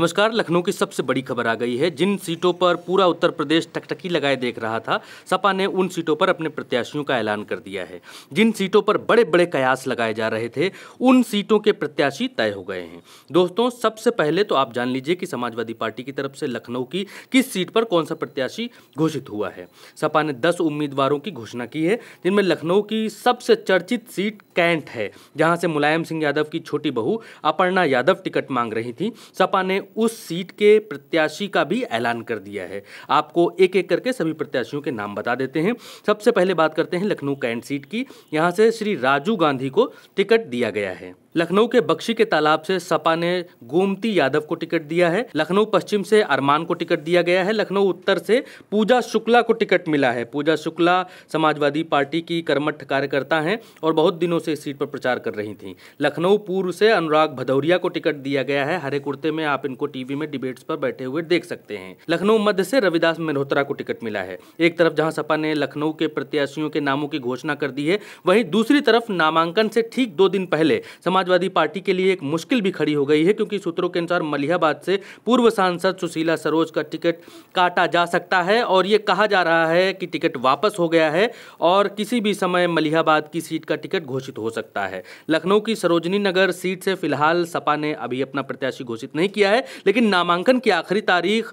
नमस्कार लखनऊ की सबसे बड़ी खबर आ गई है जिन सीटों पर पूरा उत्तर प्रदेश टकटकी लगाए देख रहा था सपा ने उन सीटों पर अपने प्रत्याशियों का ऐलान कर दिया है जिन सीटों पर बड़े बड़े कयास लगाए जा रहे थे उन सीटों के प्रत्याशी तय हो गए हैं दोस्तों सबसे पहले तो आप जान लीजिए कि समाजवादी पार्टी की तरफ से लखनऊ की किस सीट पर कौन सा प्रत्याशी घोषित हुआ है सपा ने दस उम्मीदवारों की घोषणा की है जिनमें लखनऊ की सबसे चर्चित सीट कैंट है जहां से मुलायम सिंह यादव की छोटी बहू अपर्णा यादव टिकट मांग रही थी सपा ने उस सीट के प्रत्याशी का भी ऐलान कर दिया है आपको एक एक करके सभी प्रत्याशियों के नाम बता देते हैं सबसे पहले बात करते हैं लखनऊ कैंट सीट की यहाँ से श्री राजू गांधी को टिकट दिया गया है लखनऊ के बख्शी के तालाब से सपा ने गोमती यादव को टिकट दिया है लखनऊ पश्चिम से अरमान को टिकट दिया गया है लखनऊ उत्तर से पूजा शुक्ला को टिकट मिला है पूजा शुक्ला समाजवादी पार्टी की कर्मठ कार्यकर्ता हैं और बहुत दिनों से इस सीट पर प्रचार कर रही थीं लखनऊ पूर्व से अनुराग भदौरिया को टिकट दिया गया है हरे कुर्ते में आप इनको टीवी में डिबेट्स पर बैठे हुए देख सकते हैं लखनऊ मध्य से रविदास मेहोत्रा को टिकट मिला है एक तरफ जहां सपा ने लखनऊ के प्रत्याशियों के नामों की घोषणा कर दी है वहीं दूसरी तरफ नामांकन से ठीक दो दिन पहले समाज समाजवादी पार्टी के लिए एक मुश्किल भी खड़ी हो गई है क्योंकि सूत्रों के अनुसार मलिहाबाद से पूर्व सांसद सुशीला सरोज का टिकट काटा जा सकता है और ये कहा जा रहा है कि टिकट वापस हो गया है और किसी भी समय मलिहाबाद की सीट का टिकट घोषित हो सकता है लखनऊ की सरोजनी नगर सीट से फिलहाल सपा ने अभी अपना प्रत्याशी घोषित नहीं किया है लेकिन नामांकन की आखिरी तारीख